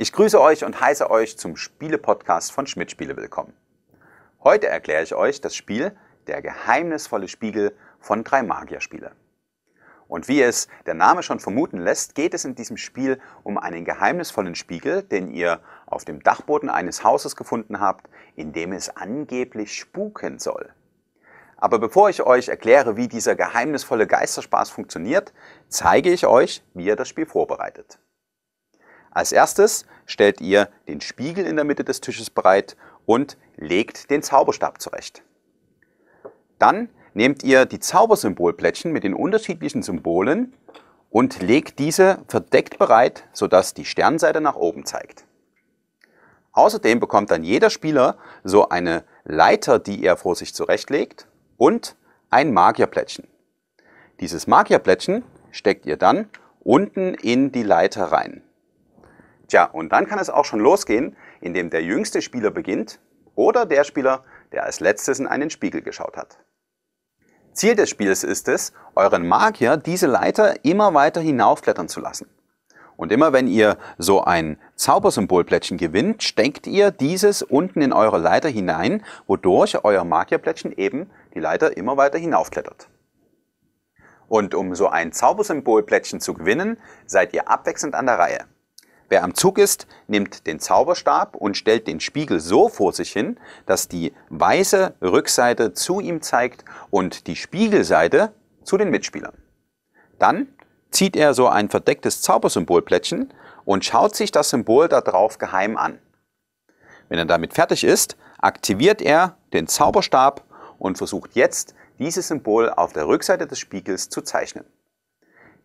Ich grüße euch und heiße euch zum Spiele-Podcast von Schmidt Spiele willkommen. Heute erkläre ich euch das Spiel Der geheimnisvolle Spiegel von drei Magierspiele. Und wie es der Name schon vermuten lässt, geht es in diesem Spiel um einen geheimnisvollen Spiegel, den ihr auf dem Dachboden eines Hauses gefunden habt, in dem es angeblich spuken soll. Aber bevor ich euch erkläre, wie dieser geheimnisvolle Geisterspaß funktioniert, zeige ich euch, wie ihr das Spiel vorbereitet. Als erstes stellt ihr den Spiegel in der Mitte des Tisches bereit und legt den Zauberstab zurecht. Dann nehmt ihr die Zaubersymbolplättchen mit den unterschiedlichen Symbolen und legt diese verdeckt bereit, sodass die Sternseite nach oben zeigt. Außerdem bekommt dann jeder Spieler so eine Leiter, die er vor sich zurechtlegt und ein Magierplättchen. Dieses Magierplättchen steckt ihr dann unten in die Leiter rein. Tja, und dann kann es auch schon losgehen, indem der jüngste Spieler beginnt oder der Spieler, der als letztes in einen Spiegel geschaut hat. Ziel des Spiels ist es, euren Magier diese Leiter immer weiter hinaufklettern zu lassen. Und immer wenn ihr so ein Zaubersymbolplättchen gewinnt, steckt ihr dieses unten in eure Leiter hinein, wodurch euer Magierplättchen eben die Leiter immer weiter hinaufklettert. Und um so ein Zaubersymbolplättchen zu gewinnen, seid ihr abwechselnd an der Reihe. Wer am Zug ist, nimmt den Zauberstab und stellt den Spiegel so vor sich hin, dass die weiße Rückseite zu ihm zeigt und die Spiegelseite zu den Mitspielern. Dann zieht er so ein verdecktes Zaubersymbolplättchen und schaut sich das Symbol darauf geheim an. Wenn er damit fertig ist, aktiviert er den Zauberstab und versucht jetzt, dieses Symbol auf der Rückseite des Spiegels zu zeichnen.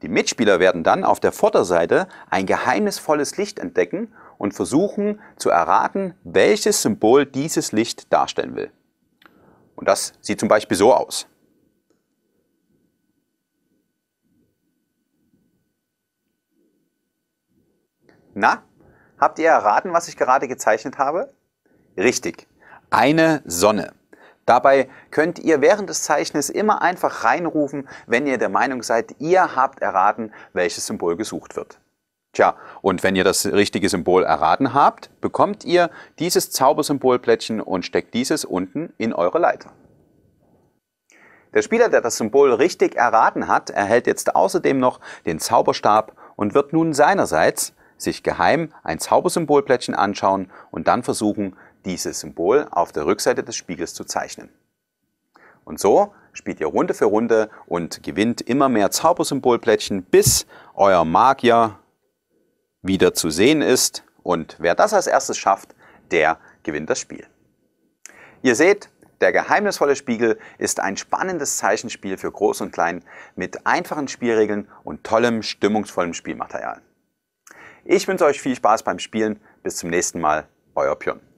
Die Mitspieler werden dann auf der Vorderseite ein geheimnisvolles Licht entdecken und versuchen zu erraten, welches Symbol dieses Licht darstellen will. Und das sieht zum Beispiel so aus. Na, habt ihr erraten, was ich gerade gezeichnet habe? Richtig, eine Sonne. Dabei könnt ihr während des Zeichnis immer einfach reinrufen, wenn ihr der Meinung seid, ihr habt erraten, welches Symbol gesucht wird. Tja, und wenn ihr das richtige Symbol erraten habt, bekommt ihr dieses Zaubersymbolplättchen und steckt dieses unten in eure Leiter. Der Spieler, der das Symbol richtig erraten hat, erhält jetzt außerdem noch den Zauberstab und wird nun seinerseits sich geheim ein Zaubersymbolplättchen anschauen und dann versuchen, dieses Symbol auf der Rückseite des Spiegels zu zeichnen. Und so spielt ihr Runde für Runde und gewinnt immer mehr Zaubersymbolplättchen, bis euer Magier wieder zu sehen ist. Und wer das als erstes schafft, der gewinnt das Spiel. Ihr seht, der geheimnisvolle Spiegel ist ein spannendes Zeichenspiel für Groß und Klein mit einfachen Spielregeln und tollem, stimmungsvollem Spielmaterial. Ich wünsche euch viel Spaß beim Spielen. Bis zum nächsten Mal, euer Pion.